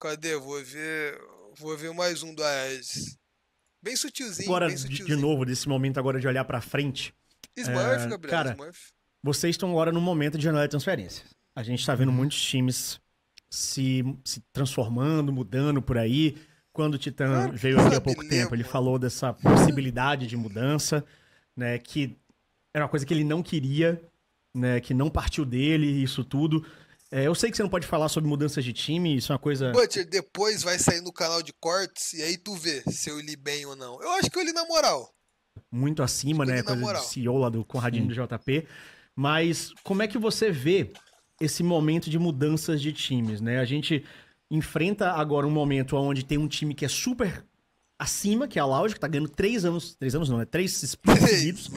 Cadê? Vou ver. Vou ver mais um do Aedes. Bem sutilzinho, Agora, bem sutilzinho. De, novo, desse momento agora de olhar pra frente. Smurf, é, Gabriel, cara, Smurf. Vocês estão agora no momento de janela de transferência. A gente tá vendo muitos times se, se transformando, mudando por aí. Quando o Titã veio aqui há pouco tempo, ele falou dessa possibilidade de mudança, né? Que era uma coisa que ele não queria, né? Que não partiu dele, isso tudo. É, eu sei que você não pode falar sobre mudanças de time, isso é uma coisa. Butcher, depois vai sair no canal de cortes e aí tu vê se eu li bem ou não. Eu acho que eu li na moral. Muito acima, né? Coisa do CEO lá do Conradinho Sim. do JP. Mas como é que você vê esse momento de mudanças de times, né? A gente enfrenta agora um momento onde tem um time que é super acima, que é a Loud, que tá ganhando três anos, três anos não, né? Três seguidos.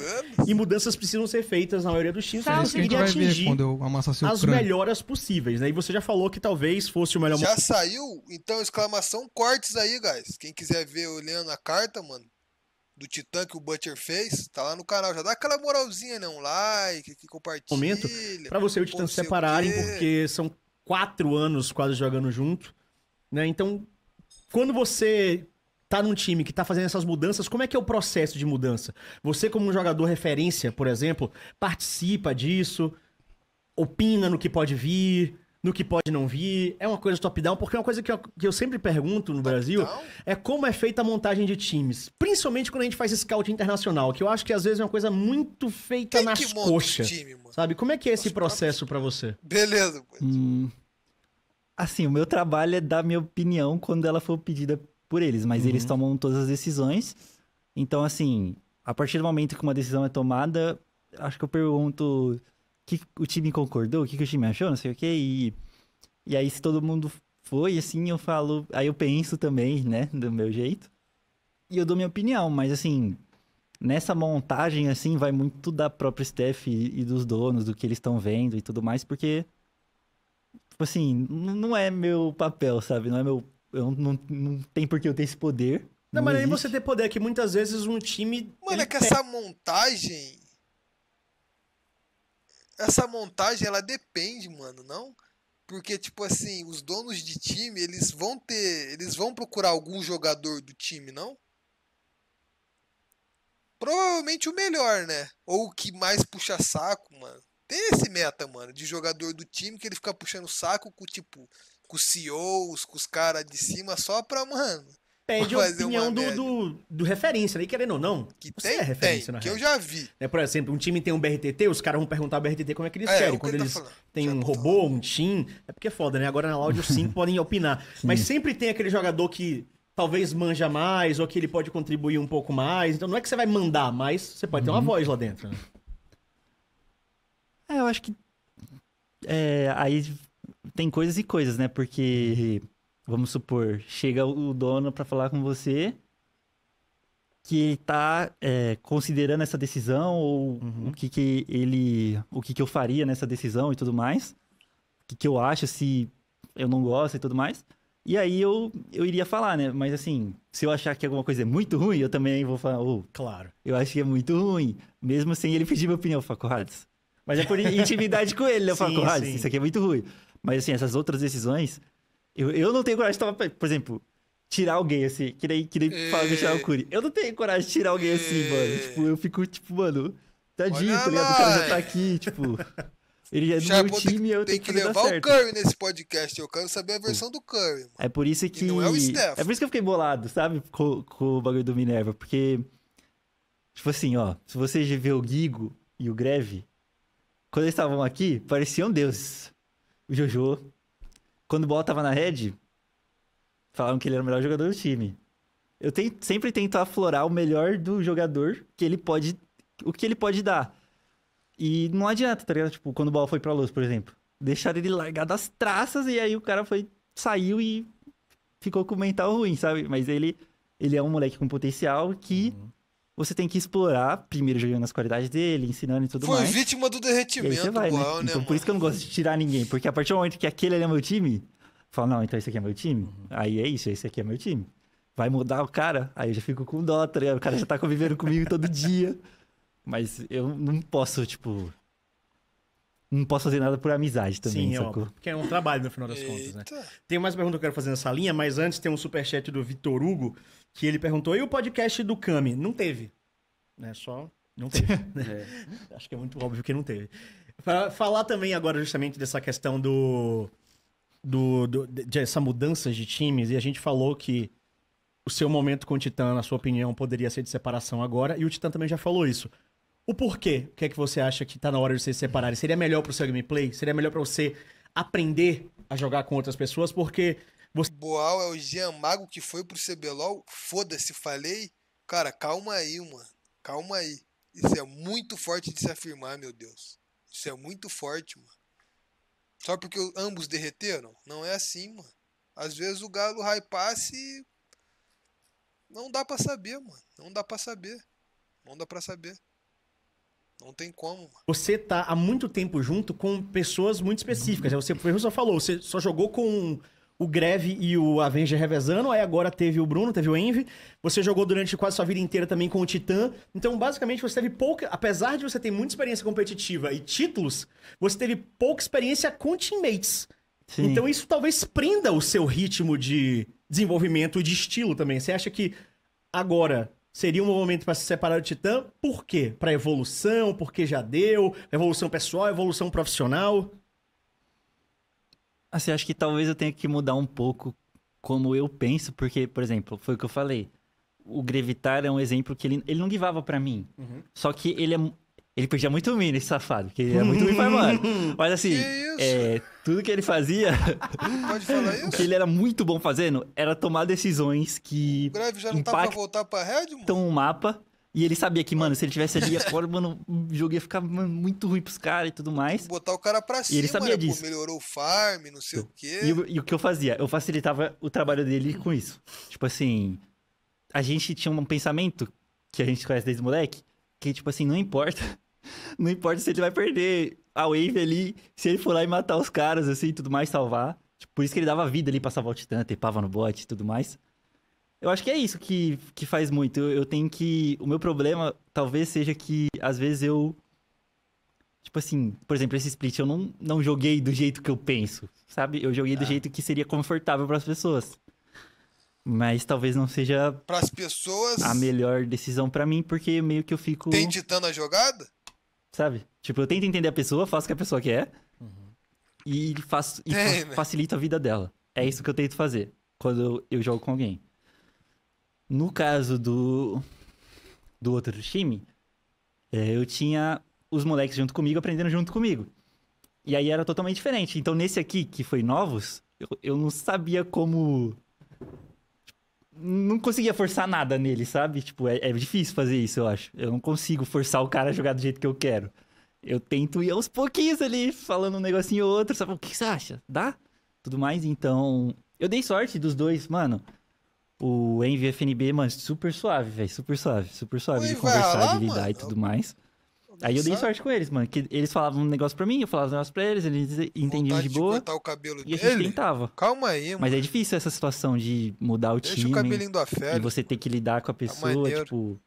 e mudanças precisam ser feitas na maioria dos times pra conseguir atingir as crânio. melhoras possíveis, né? E você já falou que talvez fosse o melhor... Já momento. saiu? Então, exclamação cortes aí, guys. Quem quiser ver olhando a carta, mano, do Titã que o Butcher fez, tá lá no canal. Já dá aquela moralzinha, né? Um like, que compartilha. Momento pra você e o Titã se separarem, porque são quatro anos quase jogando junto, né? Então, quando você tá num time que tá fazendo essas mudanças, como é que é o processo de mudança? Você, como um jogador referência, por exemplo, participa disso, opina no que pode vir, no que pode não vir, é uma coisa top-down, porque é uma coisa que eu, que eu sempre pergunto no Brasil é como é feita a montagem de times. Principalmente quando a gente faz scout internacional, que eu acho que às vezes é uma coisa muito feita Quem nas que coxas. Time, sabe? Como é que é esse Os processo para você? Beleza, hum, Assim, o meu trabalho é dar minha opinião quando ela for pedida por eles, mas uhum. eles tomam todas as decisões. Então, assim, a partir do momento que uma decisão é tomada, acho que eu pergunto o que o time concordou, o que, que o time achou, não sei o quê, e, e aí se todo mundo foi, assim, eu falo, aí eu penso também, né, do meu jeito, e eu dou minha opinião, mas assim, nessa montagem, assim, vai muito da própria staff e, e dos donos, do que eles estão vendo e tudo mais, porque, tipo assim, não é meu papel, sabe, não é meu eu não, não tem por que eu ter esse poder. Não, não mas aí você ter poder, que muitas vezes um time. Mano, é que essa montagem. Essa montagem, ela depende, mano, não? Porque, tipo assim, os donos de time, eles vão ter. Eles vão procurar algum jogador do time, não? Provavelmente o melhor, né? Ou o que mais puxa saco, mano. Tem esse meta, mano, de jogador do time que ele fica puxando saco com, tipo, com os CEOs, com os caras de cima, só pra, mano. Pede a opinião do, do, do, referência né? querendo ou não. Que você é tem, é referência, tem, que eu já vi. É, por exemplo, um time tem um BRTT, os caras vão perguntar ao BRTT como é que eles é, é querem. É, Quando tá eles tá têm um robô, um team, é porque é foda, né? Agora na Loud os 5 podem opinar. Sim. Mas sempre tem aquele jogador que talvez manja mais, ou que ele pode contribuir um pouco mais. Então não é que você vai mandar, mas você pode uhum. ter uma uhum. voz lá dentro, né? É, eu acho que... É, aí tem coisas e coisas, né? Porque, vamos supor, chega o dono para falar com você que tá é, considerando essa decisão ou uhum. o que que ele, o que que eu faria nessa decisão e tudo mais, o que que eu acho se eu não gosto e tudo mais. E aí eu, eu iria falar, né? Mas assim, se eu achar que alguma coisa é muito ruim, eu também vou falar, oh, claro, eu acho que é muito ruim, mesmo sem ele pedir minha opinião, Hades. Mas é por intimidade com ele, né? Eu sim, falo, isso aqui é muito ruim. Mas assim, essas outras decisões, eu, eu não tenho coragem de tomar, por exemplo, tirar alguém assim, que nem, que nem é... fala de tirar o Curi. Eu não tenho coragem de tirar alguém assim, é... assim, mano. Tipo, eu fico, tipo, mano, tadinho, tá ligado? O cara já tá aqui, tipo. Ele é do Chai, meu time tem, eu tenho que, que levar o Curry nesse podcast. Eu quero saber a versão do Curry. Mano. É por isso que. E não é o Steph. É por isso que eu fiquei bolado, sabe? Com, com o bagulho do Minerva. Porque. Tipo assim, ó. Se você vê o Gigo e o Greve. Quando eles estavam aqui, pareciam deuses o Jojo. Quando o Bola tava na Red, falaram que ele era o melhor jogador do time. Eu tenho, sempre tento aflorar o melhor do jogador que ele pode. O que ele pode dar. E não adianta, tá ligado? Tipo, quando o Bola foi pra luz, por exemplo. Deixaram ele largar das traças e aí o cara foi. saiu e ficou com o mental ruim, sabe? Mas ele, ele é um moleque com potencial que. Uhum você tem que explorar, primeiro jogando as qualidades dele, ensinando e tudo Foi mais. Foi vítima do derretimento, você vai, igual, né? né? Então, por isso que eu não gosto de tirar ninguém, porque a partir do momento que aquele é meu time, fala, não, então esse aqui é meu time, uhum. aí é isso, esse aqui é meu time. Vai mudar o cara, aí eu já fico com dó, tá ligado? O cara já tá convivendo comigo todo dia. Mas eu não posso, tipo, não posso fazer nada por amizade também, Sim, sacou? Ó, porque é um trabalho no final das Eita. contas, né? Tem mais perguntas que eu quero fazer nessa linha, mas antes tem um superchat do Vitor Hugo que ele perguntou, e o podcast do Cami? Não teve. Né? Só não teve. Né? É. Acho que é muito óbvio que não teve. Pra falar também agora justamente dessa questão do, do, do dessa mudança de times, e a gente falou que o seu momento com o Titã, na sua opinião, poderia ser de separação agora, e o Titã também já falou isso. O porquê? O que é que você acha que tá na hora de vocês se separarem? Seria melhor pro seu gameplay? Seria melhor para você aprender a jogar com outras pessoas? Porque você... Boal é o Jean Mago que foi pro CBLOL? Foda-se, falei. Cara, calma aí, mano. Calma aí. Isso é muito forte de se afirmar, meu Deus. Isso é muito forte, mano. Só porque ambos derreteram? Não é assim, mano. Às vezes o Galo raipasse, e. Não dá pra saber, mano. Não dá pra saber. Não dá pra saber. Não tem como, mano. Você tá há muito tempo junto com pessoas muito específicas. Né? Você, o só falou, você só jogou com o Greve e o Avenger revezando, aí agora teve o Bruno, teve o Envy. Você jogou durante quase sua vida inteira também com o Titã. Então, basicamente, você teve pouca. Apesar de você ter muita experiência competitiva e títulos, você teve pouca experiência com teammates. Sim. Então, isso talvez prenda o seu ritmo de desenvolvimento e de estilo também. Você acha que agora seria um momento para se separar do Titã? Por quê? Para evolução? Porque já deu? Evolução pessoal? Evolução profissional? Assim, acho que talvez eu tenha que mudar um pouco como eu penso, porque, por exemplo, foi o que eu falei. O Grevitar é um exemplo que ele, ele não guivava para mim. Uhum. Só que ele é, ele perdia muito mina, esse safado, porque ele era é muito ruim mano. Mas assim, é, tudo que ele fazia. Pode falar isso? O que ele era muito bom fazendo era tomar decisões que. O já não tá pra voltar pra Red, mano? Então, o mapa e ele sabia que, mano, se ele tivesse ali agora, mano, o jogo ia ficar mano, muito ruim pros caras e tudo mais. Botar o cara pra cima, e ele sabia né? disso. Pô, melhorou o farm, não sei o quê. E, e, o que eu fazia? Eu facilitava o trabalho dele com isso. Tipo assim, a gente tinha um pensamento que a gente conhece desde moleque, que tipo assim, não importa. Não importa se ele vai perder a wave ali, se ele for lá e matar os caras, assim, tudo mais, salvar. Tipo, por isso que ele dava vida ali, salvar o titã, tepava no bot e tudo mais. Eu acho que é isso que, que faz muito. Eu, eu, tenho que. O meu problema talvez seja que, às vezes, eu. Tipo assim, por exemplo, esse split eu não, não joguei do jeito que eu penso, sabe? Eu joguei ah. do é. jeito que seria confortável para as pessoas. Mas talvez não seja. Para as pessoas. A melhor decisão para mim, porque meio que eu fico. Tem ditando a jogada? Sabe? Tipo, eu tento entender a pessoa, faço o que a pessoa quer. Uhum. E, faço, e Tem, fa né? facilito a vida dela. É isso que eu tento fazer quando eu, eu jogo com alguém. No caso do, do outro time, é, eu tinha os moleques junto comigo aprendendo junto comigo. E aí era totalmente diferente. Então nesse aqui, que foi novos, eu, eu não sabia como. Tipo, não conseguia forçar nada nele, sabe? Tipo, é, é difícil fazer isso, eu acho. Eu não consigo forçar o cara a jogar do jeito que eu quero. Eu tento ir aos pouquinhos ali, falando um negocinho ou outro, sabe? O que você acha? Dá? Tudo mais, então. Eu dei sorte dos dois, mano. O Envy FNB, mano, super suave, velho. Super suave, super suave de conversar, lá, de lidar mano. e tudo mais. Aí eu dei sorte com eles, mano. Que eles falavam um negócio pra mim, eu falava um negócio pra eles, eles entendiam de boa. De o cabelo e a gente dele? tentava. Calma aí, mano. Mas é difícil essa situação de mudar o Deixa time. Deixa o cabelinho da fera. E você ter que lidar com a tá pessoa, é tipo,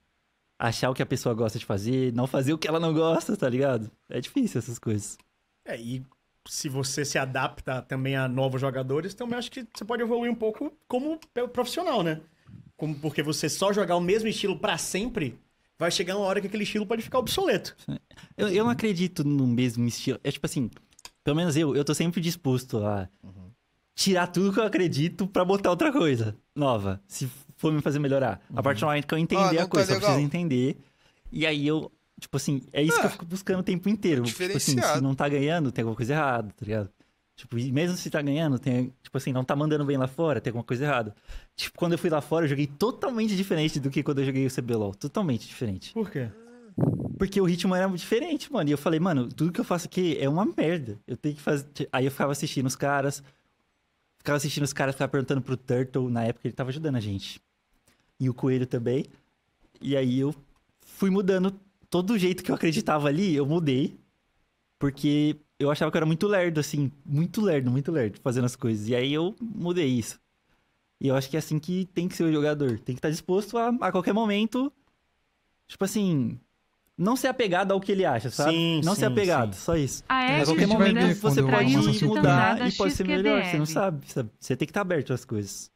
achar o que a pessoa gosta de fazer, não fazer o que ela não gosta, tá ligado? É difícil essas coisas. É, e se você se adapta também a novos jogadores, também acho que você pode evoluir um pouco como profissional, né? Como porque você só jogar o mesmo estilo para sempre, vai chegar uma hora que aquele estilo pode ficar obsoleto. Eu, eu não acredito no mesmo estilo. É tipo assim, pelo menos eu, eu tô sempre disposto a tirar tudo que eu acredito para botar outra coisa nova, se for me fazer melhorar. Uhum. A partir do momento que eu entender ah, a tá coisa, tá eu preciso entender. E aí eu Tipo assim, é isso ah, que eu é. fico buscando o tempo inteiro. É tipo assim, se não tá ganhando, tem alguma coisa errada, tá ligado? Tipo, mesmo se tá ganhando, tem, tipo assim, não tá mandando bem lá fora, tem alguma coisa errada. Tipo, quando eu fui lá fora, eu joguei totalmente diferente do que quando eu joguei o CBLOL. Totalmente diferente. Por quê? Porque o ritmo era diferente, mano. E eu falei, mano, tudo que eu faço aqui é uma merda. Eu tenho que fazer. Tipo, aí eu ficava assistindo os caras. Ficava assistindo os caras, ficava perguntando pro Turtle. Na época ele tava ajudando a gente. E o Coelho também. E aí eu fui mudando todo jeito que eu acreditava ali, eu mudei. Porque eu achava que eu era muito lerdo, assim. Muito lerdo, muito lerdo fazendo as coisas. E aí eu mudei isso. E eu acho que é assim que tem que ser o jogador. Tem que estar disposto a, a qualquer momento. Tipo assim. Não ser apegado ao que ele acha, sabe? Sim, não sim, ser apegado, sim. só isso. A, ah, é, a qualquer momento você pode mudar e pode ser melhor. Você não né? sabe, sabe? Você tem que estar aberto às coisas.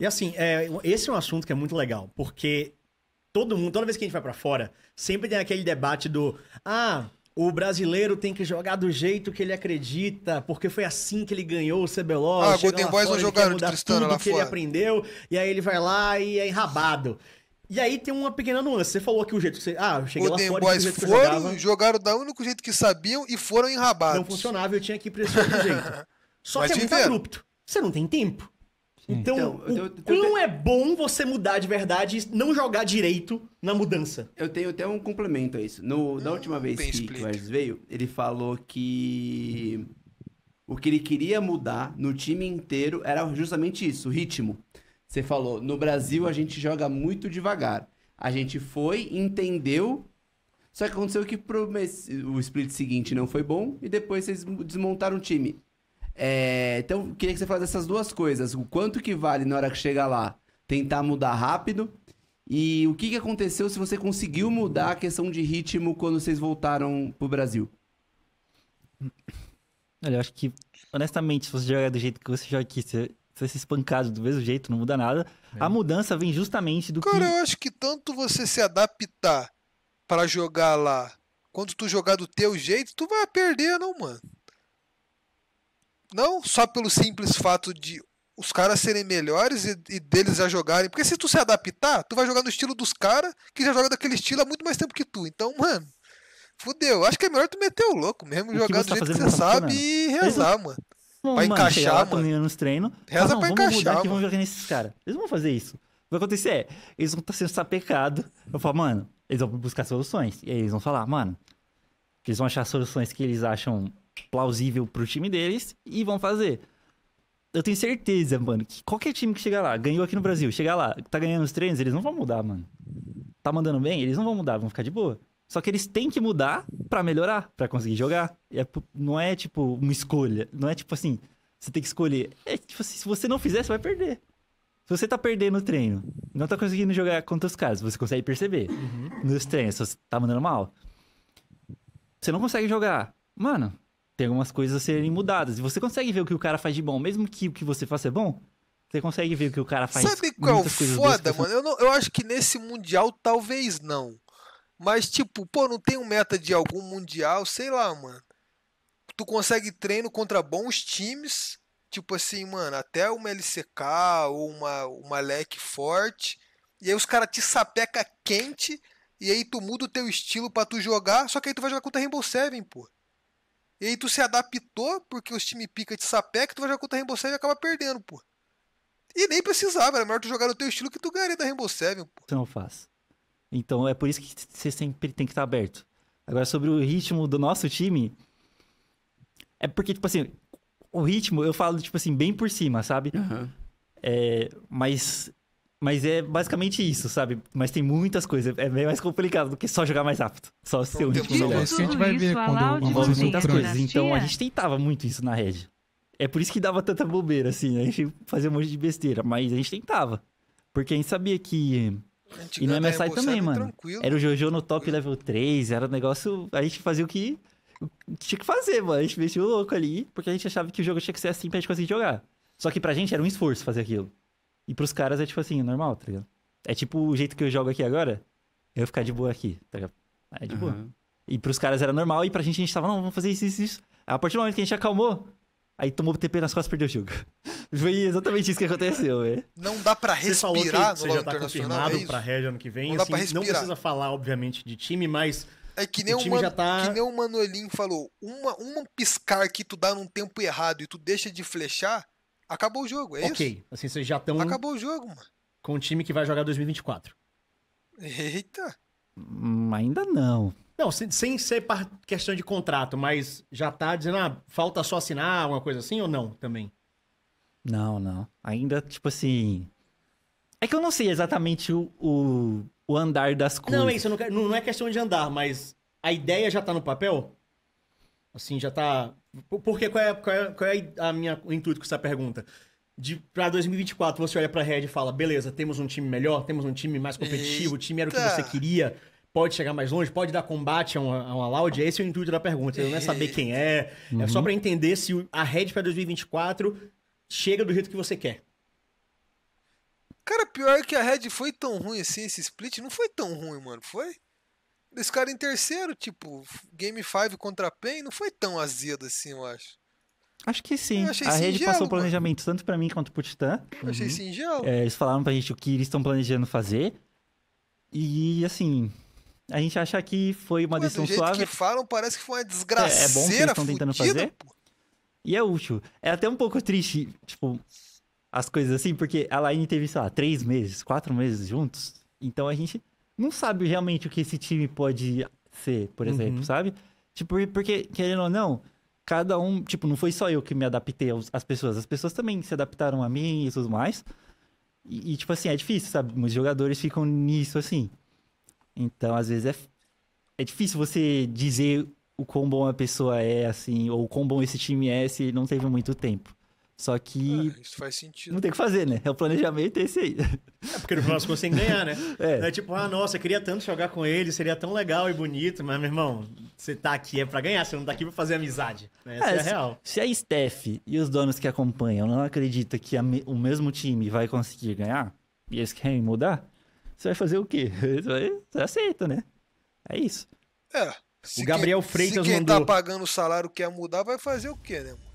E assim, é, esse é um assunto que é muito legal, porque todo mundo, toda vez que a gente vai para fora, sempre tem aquele debate do ah, o brasileiro tem que jogar do jeito que ele acredita, porque foi assim que ele ganhou o CBLOL. Ah, Golden Boys não jogaram de Tristana tudo lá que fora. ele aprendeu, e aí ele vai lá e é enrabado. E aí tem uma pequena nuance. Você falou que o jeito que você. Ah, eu cheguei Golden lá fora Boys e o jeito foram, que eu jogaram da único jeito que sabiam e foram enrabados. Não funcionava, eu tinha que ir pra esse outro jeito. Só Mas que é muito abrupto. Você não tem tempo. Então, então o é bom você mudar de verdade e não jogar direito na mudança. Eu tenho até um complemento a isso. No, da ah, última hum, vez que Quest veio, ele falou que o que ele queria mudar no time inteiro era justamente isso, o ritmo. Você falou, no Brasil a gente joga muito devagar. A gente foi, entendeu, só que aconteceu que o split seguinte não foi bom e depois vocês desmontaram o time. É, então, queria que você falasse essas duas coisas. O quanto que vale na hora que chega lá tentar mudar rápido e o que, que aconteceu se você conseguiu mudar a questão de ritmo quando vocês voltaram pro Brasil? Olha, eu acho que, honestamente, se você jogar do jeito que você joga aqui, você, você se espancado do mesmo jeito, não muda nada. É. A mudança vem justamente do Cara, que... eu acho que tanto você se adaptar para jogar lá, quanto tu jogar do teu jeito, tu vai perder, não, mano. Não só pelo simples fato de os caras serem melhores e, e, deles já jogarem. Porque se tu se adaptar, tu vai jogar no estilo dos caras que já jogam daquele estilo há muito mais tempo que tu. Então, mano, fudeu. Acho que é melhor tu meter o louco mesmo, o jogar do tá jeito que você sabe e rezar, mano. Vão, pra mano, encaixar, lá, mano. Nos Reza ah, tá não, pra vamos encaixar. Mudar aqui, vamos jogar nesses caras. Eles vão fazer isso. O que vai acontecer é, eles vão estar tá sendo sapecados. Eu falo, mano, eles vão buscar soluções. E aí eles vão falar, mano, eles vão achar soluções que eles acham plausível pro time deles e vão fazer. Eu tenho certeza, mano, que qualquer time que chegar lá, ganhou aqui no Brasil, chegar lá, tá ganhando os treinos, eles não vão mudar, mano. Tá mandando bem? Eles não vão mudar, vão ficar de boa. Só que eles têm que mudar para melhorar, para conseguir jogar. É, não é tipo uma escolha. Não é tipo assim, você tem que escolher. É tipo assim, se você não fizer, você vai perder. Se você tá perdendo o treino, não tá conseguindo jogar contra os caras, você consegue perceber. Uhum. Nos treinos, se você tá mandando mal. Você não consegue jogar. Mano, tem algumas coisas a serem mudadas. E você consegue ver o que o cara faz de bom, mesmo que o que você faça é bom. Você consegue ver o que o cara faz. Sabe qual é foda, mano? Eu, não, eu acho que nesse mundial talvez não. Mas, tipo, pô, não tem um meta de algum mundial, sei lá, mano. Tu consegue treino contra bons times, tipo assim, mano, até uma LCK ou uma, uma LEC forte. E aí os caras te sapeca quente, e aí tu muda o teu estilo para tu jogar, só que aí tu vai jogar contra Rainbow Seven, pô. E aí tu se adaptou, porque os times pica de que tu vai jogar contra a Rainbow Seven e acaba perdendo, pô. E nem precisava, era melhor tu jogar no teu estilo que tu ganharia da Rainbow Seven, pô. Então faz. Então é por isso que você sempre tem que estar tá aberto. Agora, sobre o ritmo do nosso time. É porque, tipo assim, o ritmo eu falo, tipo assim, bem por cima, sabe? Uhum. É, mas mas é basicamente isso, sabe? Mas tem muitas coisas. É bem mais complicado do que só jogar mais rápido. Só ser o último melhor. Isso, a gente vai ver quando envolve muitas coisas. Então a gente tentava muito isso na rede. É por isso que dava tanta bobeira, assim. Né? A gente fazia um monte de besteira, mas a gente tentava. Porque a gente sabia que. e no MSI também, mano. Era o JoJo no top level 3, era o um negócio. A gente fazia o que tinha que fazer, mano. A gente mexia o louco ali, porque a gente achava que o jogo tinha que ser assim pra gente conseguir jogar. Só que pra gente era um esforço fazer aquilo. E pros caras é tipo assim, normal, tá ligado? É tipo o jeito que eu jogo aqui agora, eu ficar de boa aqui, tá ligado? É de uhum. boa. E pros caras era normal, e pra gente a gente tava, não, vamos fazer isso, isso, isso. A partir do momento que a gente acalmou, aí tomou o TP nas costas e perdeu o jogo. Foi exatamente isso que aconteceu, velho. Não dá pra respirar você falou que no você já tá confirmado é pra Regia ano que vem. Não assim, dá pra respirar. Não precisa falar, obviamente, de time, mas... É que nem o, o Man... tá... que nem o Manoelinho falou. Uma, uma piscar que tu dá num tempo errado e tu deixa de flechar Acabou o jogo, é okay. isso? Ok, assim vocês já estão. Acabou o jogo, mano. Com o time que vai jogar 2024. Eita! Hum, ainda não. Não, sem, sem ser questão de contrato, mas já tá dizendo, ah, falta só assinar, alguma coisa assim ou não também? Não, não. Ainda, tipo assim. É que eu não sei exatamente o, o, o andar das coisas. Não, é isso, não, não, é questão de andar, mas a ideia já tá no papel? Assim, já tá. Porque qual é, qual é, qual é a minha, o intuito com essa pergunta? de para 2024 você olha para a Red e fala, beleza, temos um time melhor, temos um time mais competitivo, Eita. o time era o que você queria, pode chegar mais longe, pode dar combate a uma, a uma Loud, esse é o intuito da pergunta, não é saber quem é, uhum. é só uhum. para entender se a Red para 2024 chega do jeito que você quer. Cara, pior que a Red foi tão ruim assim, esse split não foi tão ruim, mano, foi? Eles cara em terceiro, tipo, Game 5 contra a PEN, não foi tão azedo assim, eu acho. Acho que sim. A singelo, rede passou o planejamento tanto para mim quanto pro Titã. Eu achei uhum. singelo. É, eles falaram pra gente o que eles estão planejando fazer. E assim, a gente acha que foi uma Pô, decisão do jeito suave. que falam, parece que foi uma desgraça É, é bom que eles estão tentando fazer. Pô. E é útil. É até um pouco triste, tipo, as coisas assim, porque a Line teve, sei lá, três meses, quatro meses juntos. Então a gente não sabe realmente o que esse time pode ser, por uhum. exemplo, uhum. sabe? Tipo, porque, querendo ou não, cada um, tipo, não foi só eu que me adaptei às pessoas, as pessoas também se adaptaram a mim e tudo mais. E, e tipo assim, é difícil, sabe? Muitos jogadores ficam nisso assim. Então, às vezes é, é difícil você dizer o quão bom a pessoa é, assim, ou o quão bom esse time é se não teve muito tempo. Só que. Ah, isso faz sentido. Não tem o que fazer, né? É o planejamento é esse aí. É porque no próximo você tem que ganhar, né? É. é. tipo, ah, nossa, eu queria tanto jogar com ele, seria tão legal e bonito, mas, meu irmão, você tá aqui é pra ganhar, você não tá aqui pra fazer amizade. Né? Essa é, é a real. Se a Steph e os donos que acompanham não acreditam que a, o mesmo time vai conseguir ganhar, e eles querem mudar, você vai fazer o quê? Você, vai, você aceita, né? É isso. É. Se o Gabriel Freitas mandou se quem mandou... tá pagando o salário quer mudar, vai fazer o quê, né?